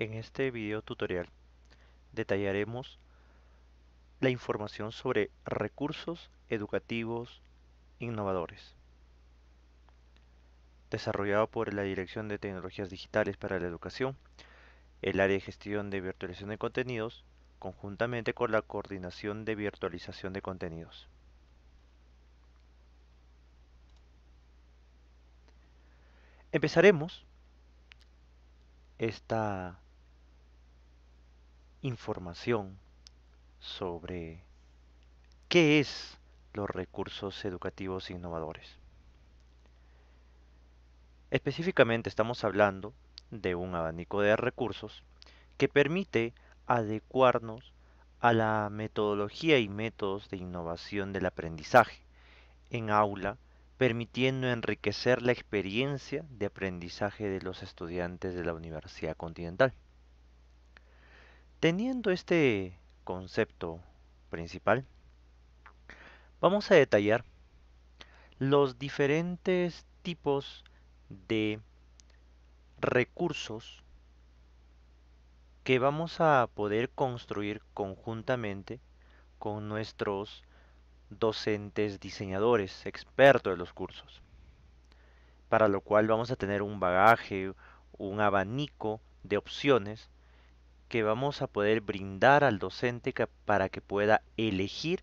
En este video tutorial detallaremos la información sobre recursos educativos innovadores desarrollado por la Dirección de Tecnologías Digitales para la Educación, el área de gestión de virtualización de contenidos, conjuntamente con la coordinación de virtualización de contenidos. Empezaremos esta información sobre qué es los recursos educativos innovadores. Específicamente estamos hablando de un abanico de recursos que permite adecuarnos a la metodología y métodos de innovación del aprendizaje en aula, permitiendo enriquecer la experiencia de aprendizaje de los estudiantes de la Universidad Continental. Teniendo este concepto principal, vamos a detallar los diferentes tipos de recursos que vamos a poder construir conjuntamente con nuestros docentes, diseñadores, expertos de los cursos. Para lo cual vamos a tener un bagaje, un abanico de opciones que vamos a poder brindar al docente para que pueda elegir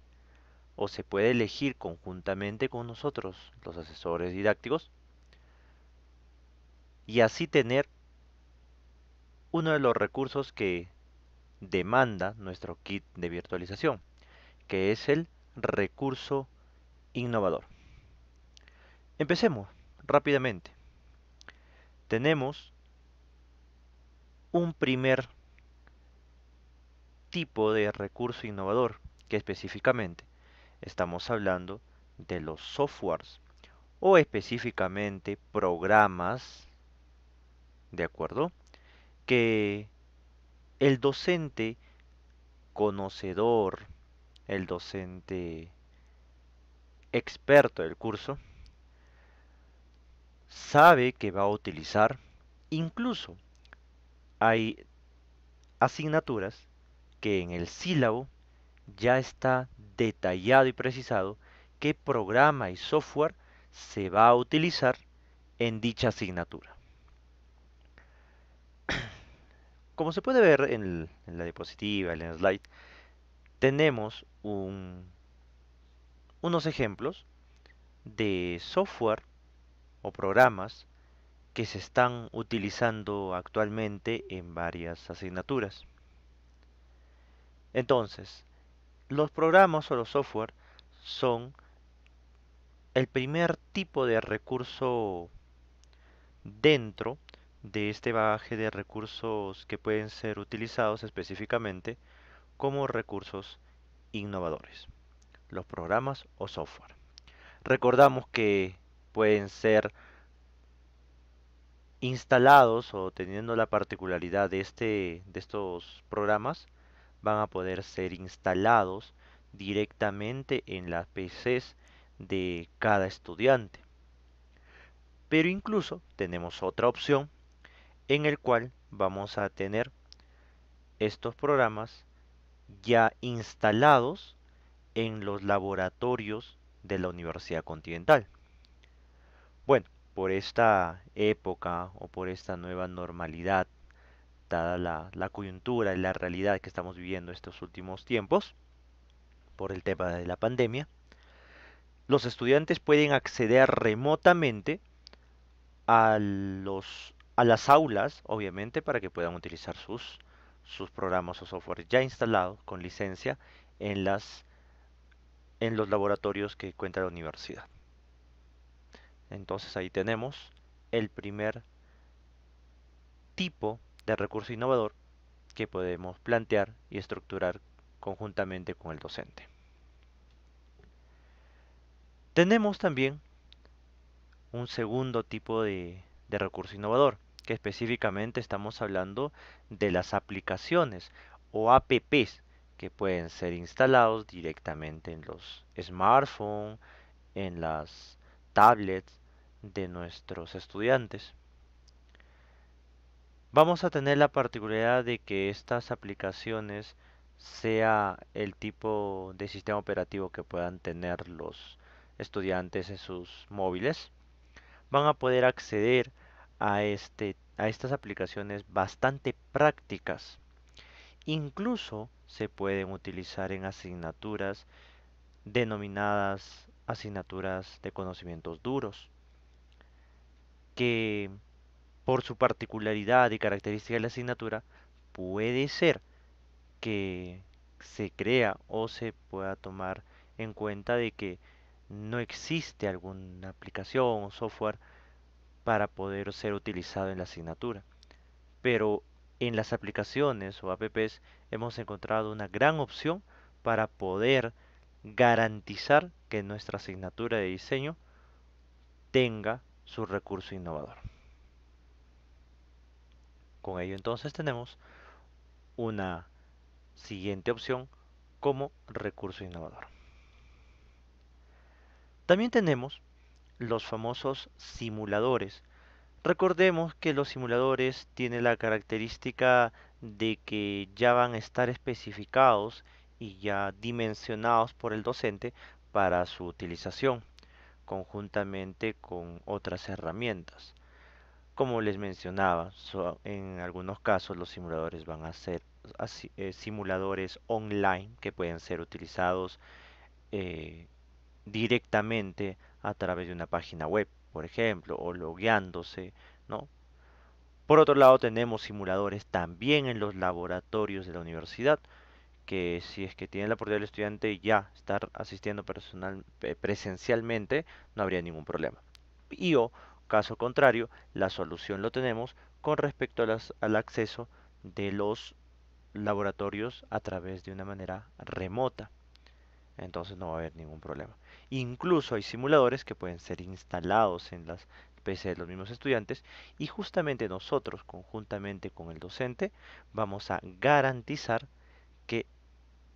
o se puede elegir conjuntamente con nosotros, los asesores didácticos, y así tener uno de los recursos que demanda nuestro kit de virtualización, que es el recurso innovador. Empecemos rápidamente. Tenemos un primer tipo de recurso innovador, que específicamente estamos hablando de los softwares o específicamente programas, ¿de acuerdo? Que el docente conocedor, el docente experto del curso, sabe que va a utilizar, incluso hay asignaturas que en el sílabo ya está detallado y precisado qué programa y software se va a utilizar en dicha asignatura. Como se puede ver en, la diapositiva, en el slide, tenemos unos ejemplos de software o programas que se están utilizando actualmente en varias asignaturas. Entonces, los programas o los software son el primer tipo de recurso dentro de este bagaje de recursos que pueden ser utilizados específicamente como recursos innovadores, los programas o software. Recordamos que pueden ser instalados o teniendo la particularidad de, este, de estos programas van a poder ser instalados directamente en las PCs de cada estudiante. Pero incluso tenemos otra opción en el cual vamos a tener estos programas ya instalados en los laboratorios de la Universidad Continental. Bueno, por esta época o por esta nueva normalidad dada la, coyuntura y la realidad que estamos viviendo estos últimos tiempos por el tema de la pandemia, los estudiantes pueden acceder remotamente a, los, a las aulas, obviamente, para que puedan utilizar sus, sus programas o software ya instalados con licencia en, las, en los laboratorios que cuenta la universidad. Entonces ahí tenemos el primer tipo de recurso innovador que podemos plantear y estructurar conjuntamente con el docente. Tenemos también un segundo tipo de, recurso innovador, que específicamente estamos hablando de las aplicaciones o apps que pueden ser instalados directamente en los smartphones, en las tablets de nuestros estudiantes. Vamos a tener la particularidad de que estas aplicaciones sea el tipo de sistema operativo que puedan tener los estudiantes en sus móviles, van a poder acceder a, este, a estas aplicaciones bastante prácticas. Incluso se pueden utilizar en asignaturas denominadas asignaturas de conocimientos duros, que por su particularidad y característica de la asignatura, puede ser que se crea o se pueda tomar en cuenta de que no existe alguna aplicación o software para poder ser utilizado en la asignatura. Pero en las aplicaciones o apps hemos encontrado una gran opción para poder garantizar que nuestra asignatura de diseño tenga su recurso innovador. Con ello entonces tenemos una siguiente opción como recurso innovador. También tenemos los famosos simuladores. Recordemos que los simuladores tienen la característica de que ya van a estar especificados y ya dimensionados por el docente para su utilización, conjuntamente con otras herramientas. Como les mencionaba, en algunos casos los simuladores van a ser eh, simuladores online que pueden ser utilizados eh, directamente a través de una página web, por ejemplo, o logueándose, Por otro lado, tenemos simuladores también en los laboratorios de la universidad, que si es que tienen la oportunidad del estudiante ya estar asistiendo personal, eh, presencialmente, no habría ningún problema. Y o Caso contrario, la solución lo tenemos con respecto al acceso de los laboratorios a través de una manera remota. Entonces no va a haber ningún problema. Incluso hay simuladores que pueden ser instalados en las PC de los mismos estudiantes y justamente nosotros, conjuntamente con el docente, vamos a garantizar que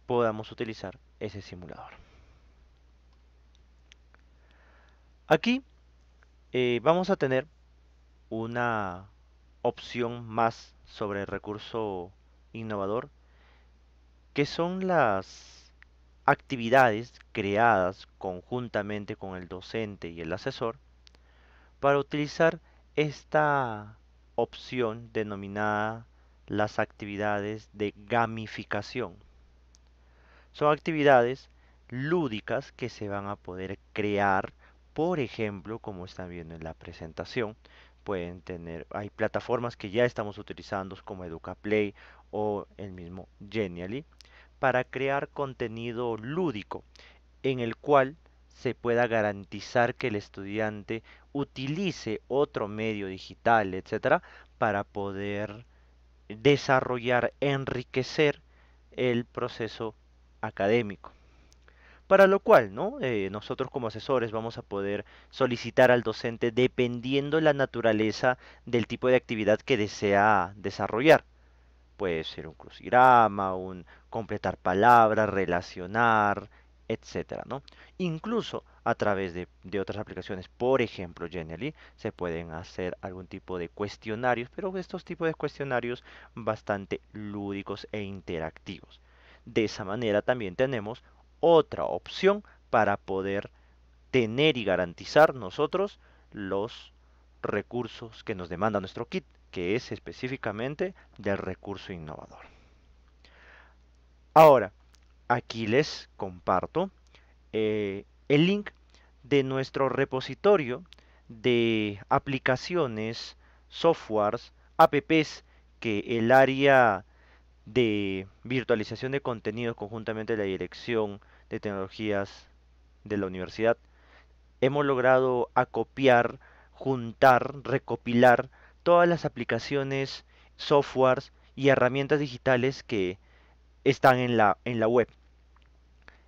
podamos utilizar ese simulador. Aquí eh, vamos a tener una opción más sobre el recurso innovador, que son las actividades creadas conjuntamente con el docente y el asesor para utilizar esta opción denominada las actividades de gamificación. Son actividades lúdicas que se van a poder crear por ejemplo, como están viendo en la presentación, pueden tener, hay plataformas que ya estamos utilizando como EducaPlay o el mismo Genially para crear contenido lúdico en el cual se pueda garantizar que el estudiante utilice otro medio digital, etcétera, para poder desarrollar, enriquecer el proceso académico para lo cual ¿no? Eh, nosotros como asesores vamos a poder solicitar al docente dependiendo la naturaleza del tipo de actividad que desea desarrollar. Puede ser un crucigrama, un completar palabras, relacionar, etc. ¿no? Incluso a través de, de, otras aplicaciones, por ejemplo, Genially, se pueden hacer algún tipo de cuestionarios, pero estos tipos de cuestionarios bastante lúdicos e interactivos. De esa manera también tenemos otra opción para poder tener y garantizar nosotros los recursos que nos demanda nuestro kit, que es específicamente del recurso innovador. Ahora, aquí les comparto eh, el link de nuestro repositorio de aplicaciones, softwares, apps que el área de virtualización de contenidos conjuntamente de la Dirección de Tecnologías de la Universidad, hemos logrado acopiar, juntar, recopilar todas las aplicaciones, softwares y herramientas digitales que están en la, en la web.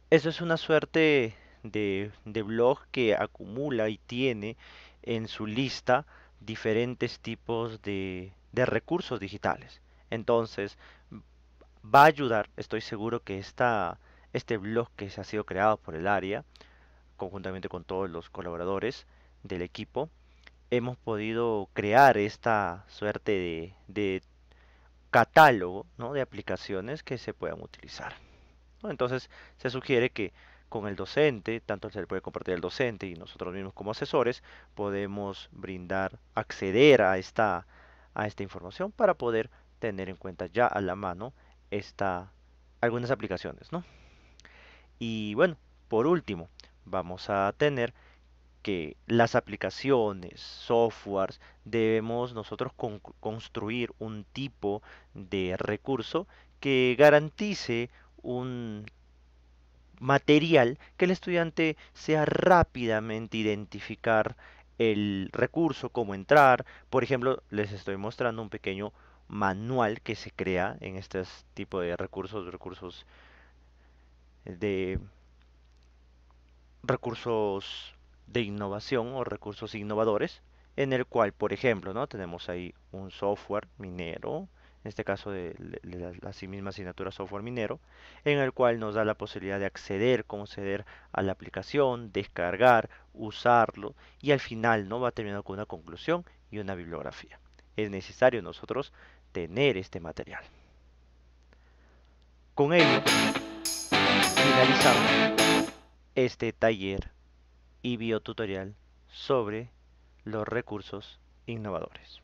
Eso es una suerte de, de blog que acumula y tiene en su lista diferentes tipos de, de recursos digitales. Entonces, va a ayudar, estoy seguro que esta, este blog que se ha sido creado por el área, conjuntamente con todos los colaboradores del equipo, hemos podido crear esta suerte de, catálogo de aplicaciones que se puedan utilizar. Entonces se sugiere que con el docente, tanto se le puede compartir al docente y nosotros mismos como asesores, podemos brindar, acceder a esta, a esta información para poder tener en cuenta ya a la mano está algunas aplicaciones, ¿no? Y bueno, por último, vamos a tener que las aplicaciones, softwares, debemos nosotros construir un tipo de recurso que garantice un material que el estudiante sea rápidamente identificar el recurso, cómo entrar. Por ejemplo, les estoy mostrando un pequeño manual que se crea en este tipo de recursos, recursos eh, de recursos de innovación o recursos innovadores, en el cual, por ejemplo, ¿no? tenemos ahí un software minero, en este caso de, la, misma asignatura software minero, en el cual nos da la posibilidad de acceder, conceder a la aplicación, descargar, usarlo y al final no va terminando con una conclusión y una bibliografía. Es necesario nosotros tener este material. Con ello, finalizamos este taller y biotutorial sobre los recursos innovadores.